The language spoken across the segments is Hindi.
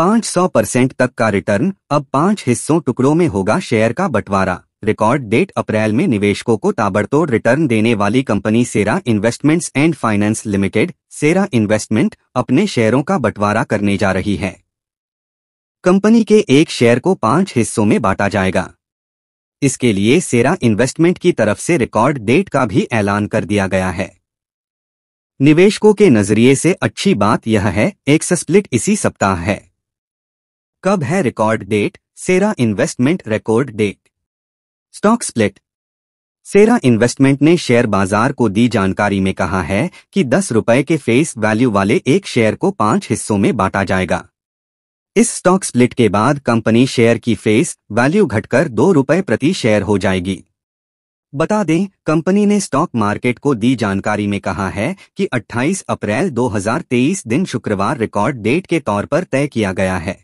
500 परसेंट तक का रिटर्न अब पांच हिस्सों टुकड़ों में होगा शेयर का बंटवारा रिकॉर्ड डेट अप्रैल में निवेशकों को ताबड़तोड़ रिटर्न देने वाली company Sera investments and finance limited Sera investment अपने शेयरों का बंटवारा करने जा रही है कंपनी के एक शेयर को पांच हिस्सों में बांटा जाएगा इसके लिए सेरा इन्वेस्टमेंट की तरफ से रिकॉर्ड डेट का भी ऐलान कर दिया गया है निवेशकों के नजरिए से अच्छी बात यह है एक स्प्लिट इसी सप्ताह है कब है record date Sera investment record date stock split Sera investment ने शेयर बाजार को दी जानकारी में कहा है कि दस रुपए के फेस वैल्यू वाले एक शेयर को पांच हिस्सों में बांटा जाएगा इस स्टॉक स्प्लिट के बाद कंपनी शेयर की फेस वैल्यू घटकर दो रुपए प्रति शेयर हो जाएगी बता दें कंपनी ने स्टॉक मार्केट को दी जानकारी में कहा है कि 28 अप्रैल 2023 दिन शुक्रवार रिकॉर्ड डेट के तौर पर तय किया गया है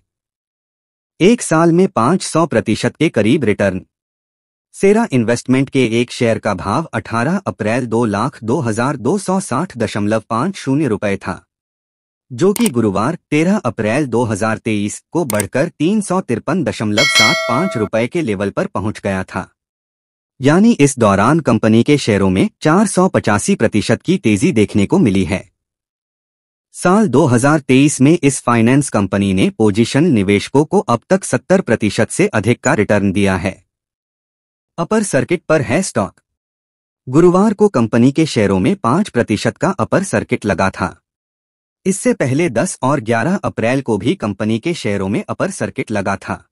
एक साल में 500 प्रतिशत के करीब रिटर्न सेरा इन्वेस्टमेंट के एक शेयर का भाव 18 अप्रैल दो लाख दो हजार दो सौ साठ दशमलव पाँच शून्य रुपये था जो कि गुरुवार 13 अप्रैल 2023 को बढ़कर तीन सौ तिरपन दशमलव सात पाँच रुपये के लेवल पर पहुंच गया था यानी इस दौरान कंपनी के शेयरों में चार सौ पचासी प्रतिशत की तेजी देखने को मिली है साल 2023 में इस फाइनेंस कंपनी ने पोजीशन निवेशकों को अब तक 70 प्रतिशत से अधिक का रिटर्न दिया है अपर सर्किट पर है स्टॉक गुरुवार को कंपनी के शेयरों में 5 प्रतिशत का अपर सर्किट लगा था इससे पहले 10 और 11 अप्रैल को भी कंपनी के शेयरों में अपर सर्किट लगा था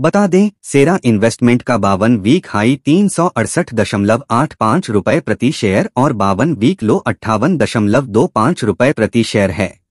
बता दें सेरा इन्वेस्टमेंट का बावन वीक हाई तीन सौ अड़सठ दशमलव आठ पाँच रूपए प्रति शेयर और बावन वीक लो अट्ठावन दशमलव दो पाँच रूपए प्रति शेयर है